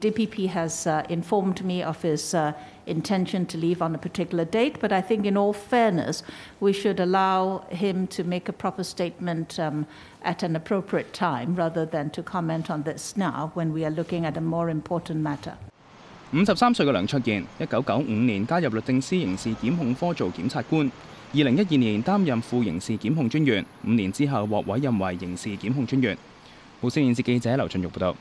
DPP has uh, informed me of his uh, intention to leave on a particular date, but I think, in all fairness, we should allow him to make a proper statement um, at an appropriate time rather than to comment on this now when we are looking at a more important matter. 五十三歲嘅梁卓賢，一九九五年加入律政司刑事檢控科做檢察官，二零一二年擔任副刑事檢控專員，五年之後獲委任為刑事檢控專員。無線電視記者劉俊玉報道。